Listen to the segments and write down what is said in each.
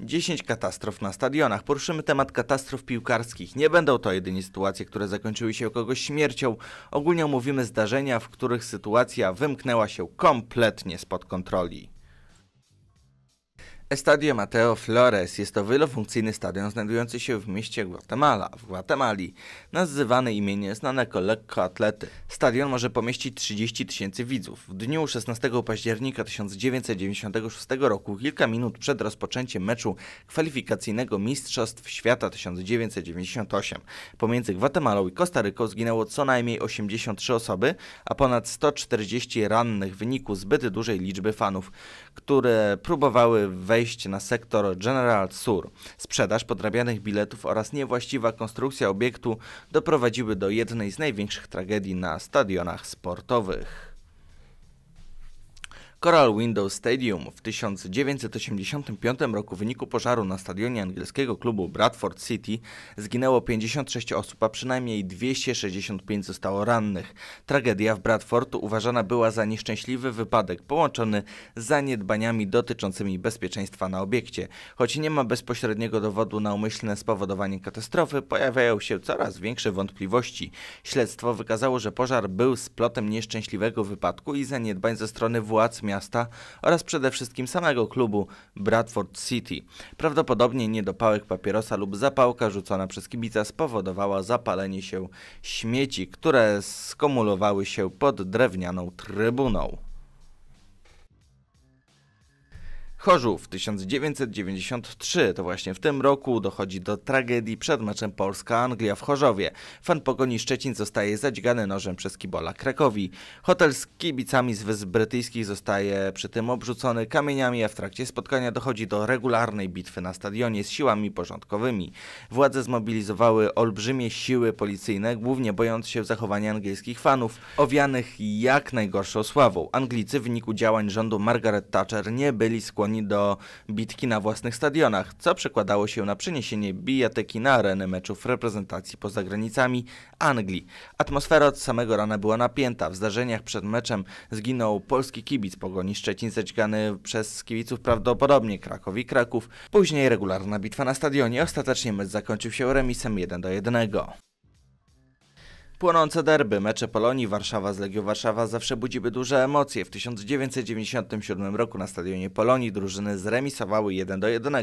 10 katastrof na stadionach. Poruszymy temat katastrof piłkarskich. Nie będą to jedynie sytuacje, które zakończyły się kogoś śmiercią. Ogólnie omówimy zdarzenia, w których sytuacja wymknęła się kompletnie spod kontroli. Estadio Mateo Flores jest to wielofunkcyjny stadion znajdujący się w mieście Guatemala, w Guatemali. Nazywany imieniem znanego lekkoatlety. Stadion może pomieścić 30 tysięcy widzów. W dniu 16 października 1996 roku, kilka minut przed rozpoczęciem meczu kwalifikacyjnego Mistrzostw Świata 1998 pomiędzy Gwatemalą i Kostaryką zginęło co najmniej 83 osoby, a ponad 140 rannych w wyniku zbyt dużej liczby fanów, które próbowały wejść wejście na sektor General Sur. Sprzedaż podrabianych biletów oraz niewłaściwa konstrukcja obiektu doprowadziły do jednej z największych tragedii na stadionach sportowych. Coral Window Stadium w 1985 roku w wyniku pożaru na stadionie angielskiego klubu Bradford City zginęło 56 osób, a przynajmniej 265 zostało rannych. Tragedia w Bradford uważana była za nieszczęśliwy wypadek połączony z zaniedbaniami dotyczącymi bezpieczeństwa na obiekcie. Choć nie ma bezpośredniego dowodu na umyślne spowodowanie katastrofy, pojawiają się coraz większe wątpliwości. Śledztwo wykazało, że pożar był splotem nieszczęśliwego wypadku i zaniedbań ze strony władz miasta miasta oraz przede wszystkim samego klubu Bradford City. Prawdopodobnie niedopałek papierosa lub zapałka rzucona przez kibica spowodowała zapalenie się śmieci, które skumulowały się pod drewnianą trybuną. Chorzów 1993. To właśnie w tym roku dochodzi do tragedii przed meczem Polska-Anglia w Chorzowie. Fan Pogoni Szczecin zostaje zadźgany nożem przez kibola Krakowi. Hotel z kibicami z Wysp Brytyjskich zostaje przy tym obrzucony kamieniami, a w trakcie spotkania dochodzi do regularnej bitwy na stadionie z siłami porządkowymi. Władze zmobilizowały olbrzymie siły policyjne, głównie bojąc się zachowania angielskich fanów, owianych jak najgorszą sławą. Anglicy w wyniku działań rządu Margaret Thatcher nie byli skłonni do bitki na własnych stadionach, co przekładało się na przeniesienie bijatyki na areny meczów reprezentacji poza granicami Anglii. Atmosfera od samego rana była napięta. W zdarzeniach przed meczem zginął polski kibic pogoni Szczecin zaćgany przez kibiców prawdopodobnie krakowi Kraków. Później regularna bitwa na stadionie. Ostatecznie mecz zakończył się remisem 1 do 1. Płonące derby, mecze Polonii, Warszawa z Legią Warszawa zawsze budziły duże emocje. W 1997 roku na stadionie Polonii drużyny zremisowały 1 do 1.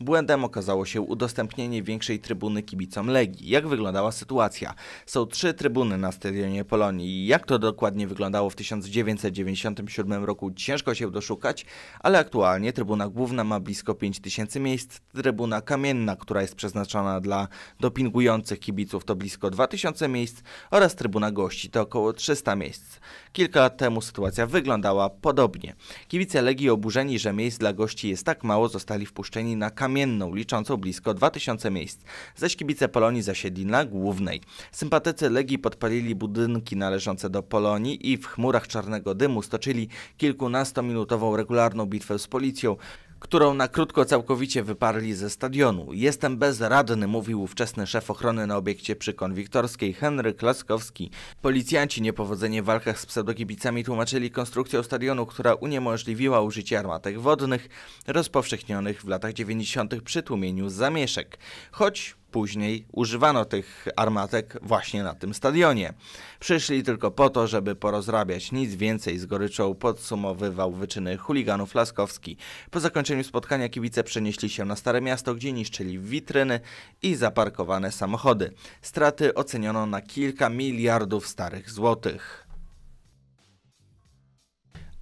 Błędem okazało się udostępnienie większej trybuny kibicom Legii. Jak wyglądała sytuacja? Są trzy trybuny na stadionie Polonii. Jak to dokładnie wyglądało w 1997 roku ciężko się doszukać, ale aktualnie trybuna główna ma blisko 5000 miejsc, trybuna kamienna, która jest przeznaczona dla dopingujących kibiców to blisko 2000 miejsc, oraz trybuna gości, to około 300 miejsc. Kilka lat temu sytuacja wyglądała podobnie. Kibice Legii oburzeni, że miejsc dla gości jest tak mało, zostali wpuszczeni na Kamienną, liczącą blisko 2000 miejsc. Zaś kibice Polonii zasiedli na Głównej. Sympatycy Legii podpalili budynki należące do Polonii i w chmurach czarnego dymu stoczyli kilkunastominutową regularną bitwę z policją którą na krótko całkowicie wyparli ze stadionu. Jestem bezradny, mówił ówczesny szef ochrony na obiekcie przy Konwiktorskiej Henryk Laskowski. Policjanci niepowodzenie w walkach z pseudokibicami tłumaczyli konstrukcją stadionu, która uniemożliwiła użycie armatek wodnych rozpowszechnionych w latach 90. przy tłumieniu zamieszek. Choć później używano tych armatek właśnie na tym stadionie. Przyszli tylko po to, żeby porozrabiać nic więcej, z goryczą podsumowywał wyczyny chuliganów Laskowski. Po zakończeniu spotkania kibice przenieśli się na Stare Miasto, gdzie niszczyli witryny i zaparkowane samochody. Straty oceniono na kilka miliardów starych złotych.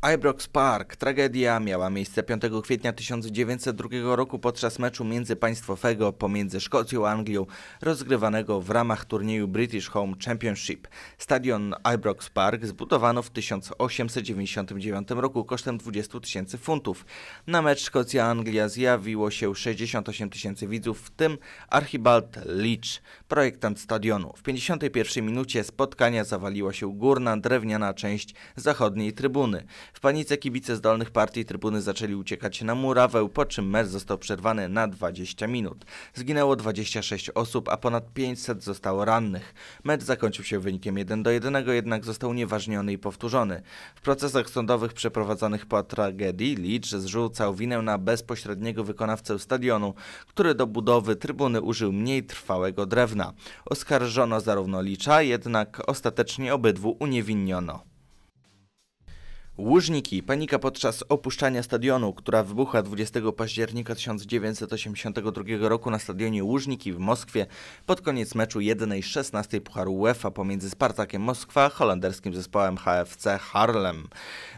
Ibrox Park. Tragedia miała miejsce 5 kwietnia 1902 roku podczas meczu międzypaństwowego pomiędzy Szkocją a Anglią, rozgrywanego w ramach turnieju British Home Championship. Stadion Ibrox Park zbudowano w 1899 roku kosztem 20 tysięcy funtów. Na mecz Szkocja-Anglia zjawiło się 68 tysięcy widzów, w tym Archibald Leach, projektant stadionu. W 51 minucie spotkania zawaliła się górna drewniana część zachodniej trybuny. W panice kibice z dolnych partii trybuny zaczęli uciekać na murawę, po czym mecz został przerwany na 20 minut. Zginęło 26 osób, a ponad 500 zostało rannych. Mecz zakończył się wynikiem 1 do 1, jednak został unieważniony i powtórzony. W procesach sądowych przeprowadzonych po tragedii Licz zrzucał winę na bezpośredniego wykonawcę stadionu, który do budowy trybuny użył mniej trwałego drewna. Oskarżono zarówno Licza, jednak ostatecznie obydwu uniewinniono. Łużniki, panika podczas opuszczania stadionu, która wybuchła 20 października 1982 roku na stadionie Łużniki w Moskwie pod koniec meczu 1-16 Pucharu UEFA pomiędzy Spartakiem Moskwa a holenderskim zespołem HFC Harlem.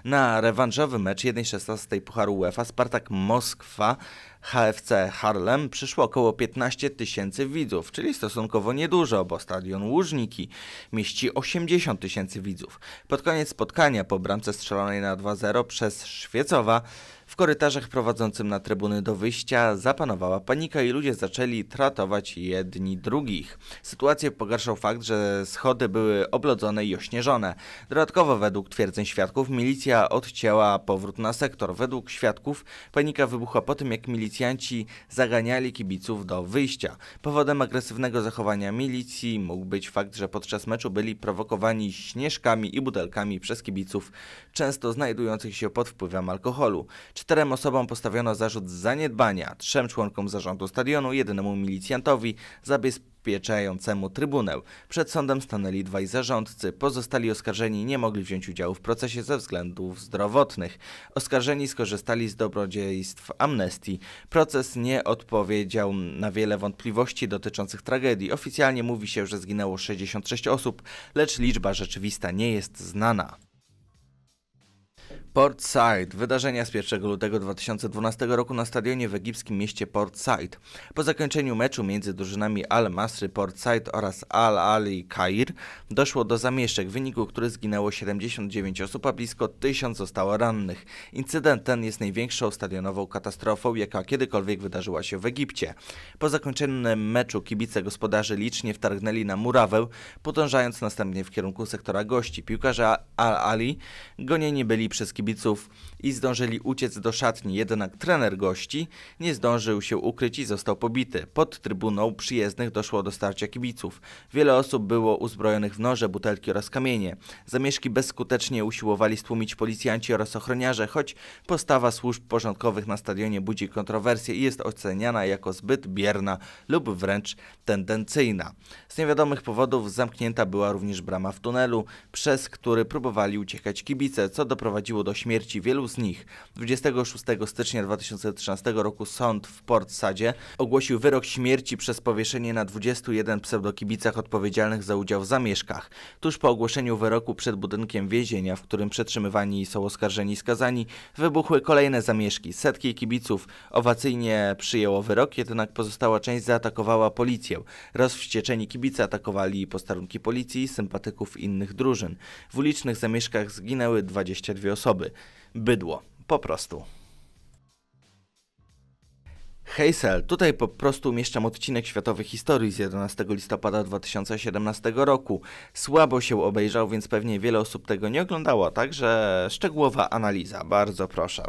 Na rewanżowy mecz 1-16 Pucharu UEFA Spartak Moskwa HFC Harlem przyszło około 15 tysięcy widzów, czyli stosunkowo niedużo, bo stadion Łużniki mieści 80 tysięcy widzów. Pod koniec spotkania po bramce strzelonej na 2-0 przez Świecowa w korytarzach prowadzącym na trybuny do wyjścia zapanowała panika i ludzie zaczęli tratować jedni drugich. Sytuację pogarszał fakt, że schody były oblodzone i ośnieżone. Dodatkowo według twierdzeń świadków milicja odcięła powrót na sektor. Według świadków panika wybuchła po tym, jak milicja Milicjanci zaganiali kibiców do wyjścia. Powodem agresywnego zachowania milicji mógł być fakt, że podczas meczu byli prowokowani śnieżkami i butelkami przez kibiców, często znajdujących się pod wpływem alkoholu. Czterem osobom postawiono zarzut zaniedbania, trzem członkom zarządu stadionu, jednemu milicjantowi za bez zabezpieczającemu Trybunał. Przed sądem stanęli dwaj zarządcy. Pozostali oskarżeni nie mogli wziąć udziału w procesie ze względów zdrowotnych. Oskarżeni skorzystali z dobrodziejstw amnestii. Proces nie odpowiedział na wiele wątpliwości dotyczących tragedii. Oficjalnie mówi się, że zginęło 66 osób, lecz liczba rzeczywista nie jest znana. Port Said. Wydarzenia z 1 lutego 2012 roku na stadionie w egipskim mieście Port Said. Po zakończeniu meczu między drużynami Al-Masry Port Said oraz Al-Ali Kair doszło do zamieszek, w wyniku których zginęło 79 osób, a blisko 1000 zostało rannych. Incydent ten jest największą stadionową katastrofą, jaka kiedykolwiek wydarzyła się w Egipcie. Po zakończonym meczu kibice gospodarzy licznie wtargnęli na murawę, podążając następnie w kierunku sektora gości. Piłkarze Al-Ali gonieni byli przez kibiców i zdążyli uciec do szatni, jednak trener gości nie zdążył się ukryć i został pobity. Pod trybuną przyjezdnych doszło do starcia kibiców. Wiele osób było uzbrojonych w noże, butelki oraz kamienie. Zamieszki bezskutecznie usiłowali stłumić policjanci oraz ochroniarze, choć postawa służb porządkowych na stadionie budzi kontrowersje i jest oceniana jako zbyt bierna lub wręcz tendencyjna. Z niewiadomych powodów zamknięta była również brama w tunelu, przez który próbowali uciekać kibice, co doprowadziło do do śmierci wielu z nich. 26 stycznia 2013 roku sąd w Port Sadzie ogłosił wyrok śmierci przez powieszenie na 21 pseudokibicach odpowiedzialnych za udział w zamieszkach. Tuż po ogłoszeniu wyroku przed budynkiem więzienia, w którym przetrzymywani są oskarżeni skazani, wybuchły kolejne zamieszki. Setki kibiców owacyjnie przyjęło wyrok, jednak pozostała część zaatakowała policję. Rozwścieczeni kibice atakowali posterunki policji i sympatyków innych drużyn. W ulicznych zamieszkach zginęły 22 osoby osoby. Bydło. Po prostu. Hejsel, tutaj po prostu umieszczam odcinek światowej historii z 11 listopada 2017 roku. Słabo się obejrzał, więc pewnie wiele osób tego nie oglądało, także szczegółowa analiza, bardzo proszę.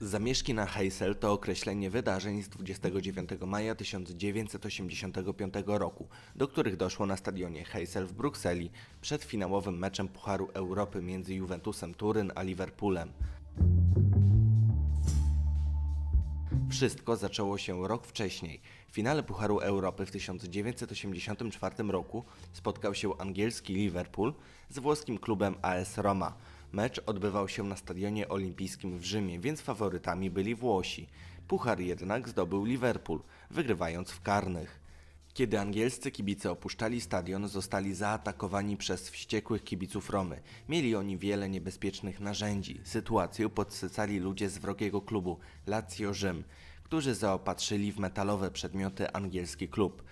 Zamieszki na Heysel to określenie wydarzeń z 29 maja 1985 roku, do których doszło na stadionie Heysel w Brukseli przed finałowym meczem Pucharu Europy między Juventusem Turyn a Liverpoolem. Wszystko zaczęło się rok wcześniej. W finale Pucharu Europy w 1984 roku spotkał się angielski Liverpool z włoskim klubem AS Roma. Mecz odbywał się na stadionie olimpijskim w Rzymie, więc faworytami byli Włosi. Puchar jednak zdobył Liverpool, wygrywając w karnych. Kiedy angielscy kibice opuszczali stadion, zostali zaatakowani przez wściekłych kibiców Romy. Mieli oni wiele niebezpiecznych narzędzi. Sytuację podsycali ludzie z wrogiego klubu Lazio Rzym, którzy zaopatrzyli w metalowe przedmioty angielski klub.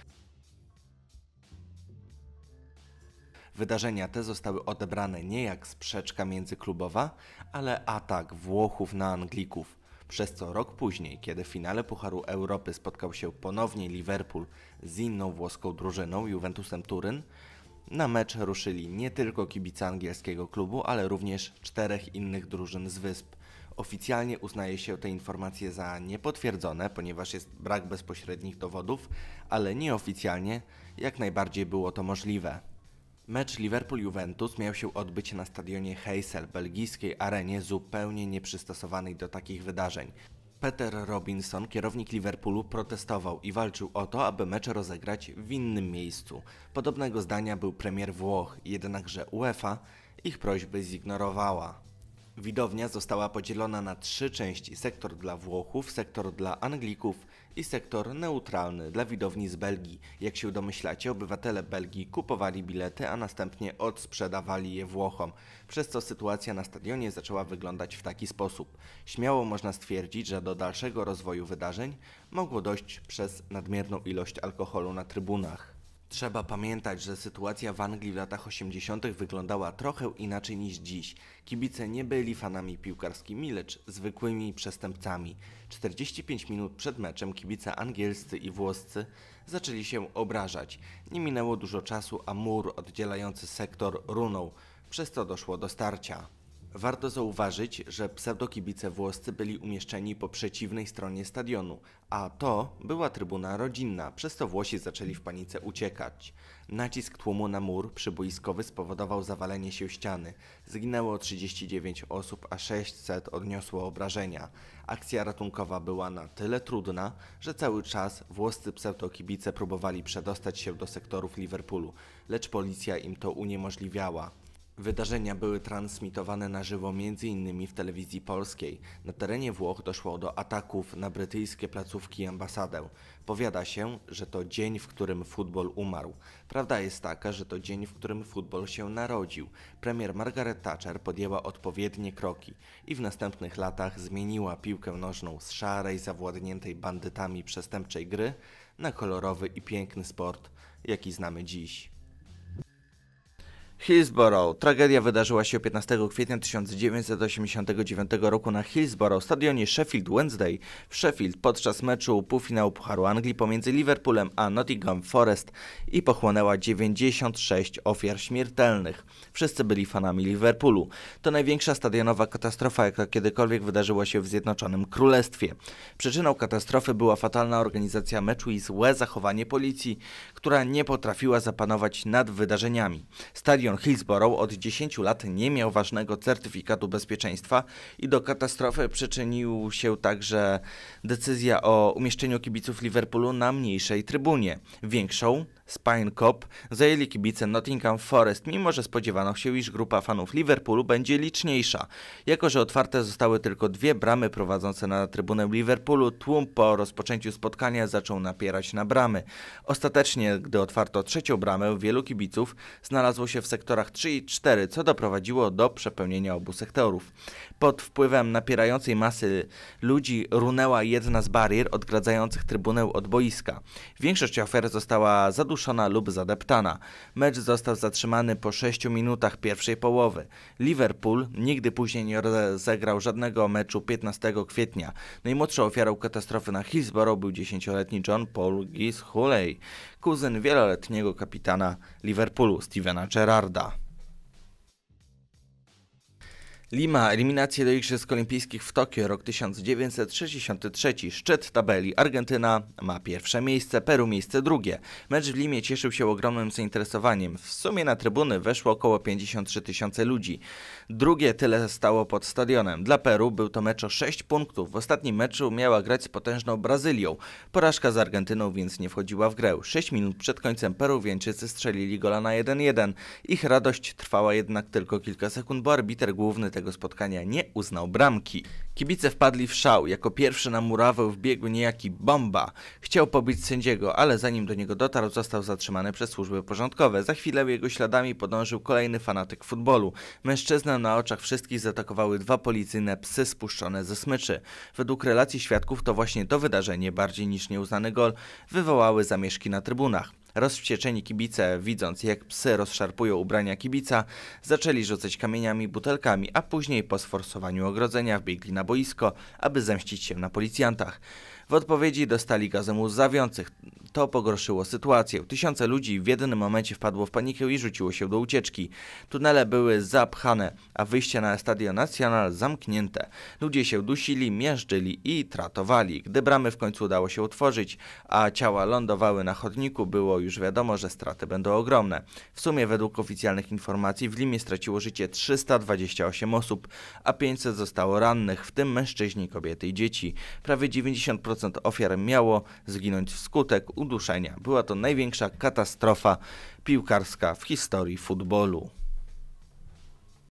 Wydarzenia te zostały odebrane nie jak sprzeczka międzyklubowa, ale atak Włochów na Anglików – przez co rok później, kiedy w finale Pucharu Europy spotkał się ponownie Liverpool z inną włoską drużyną, Juventusem Turyn, na mecz ruszyli nie tylko kibice angielskiego klubu, ale również czterech innych drużyn z wysp. Oficjalnie uznaje się te informacje za niepotwierdzone, ponieważ jest brak bezpośrednich dowodów, ale nieoficjalnie jak najbardziej było to możliwe. Mecz Liverpool-Juventus miał się odbyć na stadionie Heysel, belgijskiej arenie zupełnie nieprzystosowanej do takich wydarzeń. Peter Robinson, kierownik Liverpoolu, protestował i walczył o to, aby mecz rozegrać w innym miejscu. Podobnego zdania był premier Włoch, jednakże UEFA ich prośby zignorowała. Widownia została podzielona na trzy części: sektor dla Włochów, sektor dla Anglików i sektor neutralny dla widowni z Belgii. Jak się domyślacie, obywatele Belgii kupowali bilety, a następnie odsprzedawali je Włochom, przez co sytuacja na stadionie zaczęła wyglądać w taki sposób. Śmiało można stwierdzić, że do dalszego rozwoju wydarzeń mogło dojść przez nadmierną ilość alkoholu na trybunach. Trzeba pamiętać, że sytuacja w Anglii w latach 80. wyglądała trochę inaczej niż dziś. Kibice nie byli fanami piłkarskimi, lecz zwykłymi przestępcami. 45 minut przed meczem kibice angielscy i włoscy zaczęli się obrażać. Nie minęło dużo czasu, a mur oddzielający sektor runął, przez co doszło do starcia. Warto zauważyć, że pseudokibice włoscy byli umieszczeni po przeciwnej stronie stadionu, a to była trybuna rodzinna, przez to Włosi zaczęli w panice uciekać. Nacisk tłumu na mur przyboiskowy spowodował zawalenie się ściany. Zginęło 39 osób, a 600 odniosło obrażenia. Akcja ratunkowa była na tyle trudna, że cały czas włoscy pseudokibice próbowali przedostać się do sektorów Liverpoolu, lecz policja im to uniemożliwiała. Wydarzenia były transmitowane na żywo m.in. w telewizji polskiej. Na terenie Włoch doszło do ataków na brytyjskie placówki i ambasadę. Powiada się, że to dzień, w którym futbol umarł. Prawda jest taka, że to dzień, w którym futbol się narodził. Premier Margaret Thatcher podjęła odpowiednie kroki i w następnych latach zmieniła piłkę nożną z szarej, zawładniętej bandytami przestępczej gry na kolorowy i piękny sport, jaki znamy dziś. Hillsborough. Tragedia wydarzyła się 15 kwietnia 1989 roku na Hillsborough, stadionie Sheffield Wednesday w Sheffield podczas meczu półfinału Pucharu Anglii pomiędzy Liverpoolem a Nottingham Forest i pochłonęła 96 ofiar śmiertelnych. Wszyscy byli fanami Liverpoolu. To największa stadionowa katastrofa, jaka kiedykolwiek wydarzyła się w Zjednoczonym Królestwie. Przyczyną katastrofy była fatalna organizacja meczu i złe zachowanie policji, która nie potrafiła zapanować nad wydarzeniami. Stadion Stadion Hillsborough od 10 lat nie miał ważnego certyfikatu bezpieczeństwa i do katastrofy przyczynił się także decyzja o umieszczeniu kibiców Liverpoolu na mniejszej trybunie. Większą Spine Cop zajęli kibice Nottingham Forest, mimo że spodziewano się, iż grupa fanów Liverpoolu będzie liczniejsza. Jako, że otwarte zostały tylko dwie bramy prowadzące na trybunę Liverpoolu, tłum po rozpoczęciu spotkania zaczął napierać na bramy. Ostatecznie, gdy otwarto trzecią bramę, wielu kibiców znalazło się w sektorach 3 i 4, co doprowadziło do przepełnienia obu sektorów. Pod wpływem napierającej masy ludzi runęła jedna z barier odgradzających trybunę od boiska. Większość ofiar została zadłużona uduszona lub zadeptana. Mecz został zatrzymany po 6 minutach pierwszej połowy. Liverpool nigdy później nie rozegrał żadnego meczu 15 kwietnia. Najmłodszą ofiarą katastrofy na Hillsborough był 10-letni John Paul Gis Huley, kuzyn wieloletniego kapitana Liverpoolu Stevena Gerrarda. Lima, eliminacje do Igrzysk Olimpijskich w Tokio, rok 1963, szczyt tabeli. Argentyna ma pierwsze miejsce, Peru miejsce drugie. Mecz w Limie cieszył się ogromnym zainteresowaniem. W sumie na trybuny weszło około 53 tysiące ludzi. Drugie tyle stało pod stadionem. Dla Peru był to mecz o 6 punktów. W ostatnim meczu miała grać z potężną Brazylią. Porażka z Argentyną więc nie wchodziła w grę. 6 minut przed końcem Peru Wieńczycy strzelili gola na 1-1. Ich radość trwała jednak tylko kilka sekund, bo arbiter główny tego tego spotkania nie uznał bramki. Kibice wpadli w szał. Jako pierwszy na murawę wbiegł niejaki Bomba. Chciał pobić sędziego, ale zanim do niego dotarł, został zatrzymany przez służby porządkowe. Za chwilę jego śladami podążył kolejny fanatyk futbolu. Mężczyznę na oczach wszystkich zaatakowały dwa policyjne psy spuszczone ze smyczy. Według relacji świadków to właśnie to wydarzenie, bardziej niż nieuznany gol, wywołały zamieszki na trybunach. Rozwścieczeni kibice, widząc jak psy rozszarpują ubrania kibica, zaczęli rzucać kamieniami, butelkami, a później po sforsowaniu ogrodzenia wbiegli na boisko, aby zemścić się na policjantach. W odpowiedzi dostali gazem łzawiących. To pogorszyło sytuację. Tysiące ludzi w jednym momencie wpadło w panikę i rzuciło się do ucieczki. Tunele były zapchane, a wyjście na Estadio Nacional zamknięte. Ludzie się dusili, miażdżyli i tratowali. Gdy bramy w końcu udało się utworzyć, a ciała lądowały na chodniku, było już wiadomo, że straty będą ogromne. W sumie według oficjalnych informacji w Limie straciło życie 328 osób, a 500 zostało rannych, w tym mężczyźni, kobiety i dzieci. Prawie 90% 40% ofiar miało zginąć wskutek uduszenia. Była to największa katastrofa piłkarska w historii futbolu.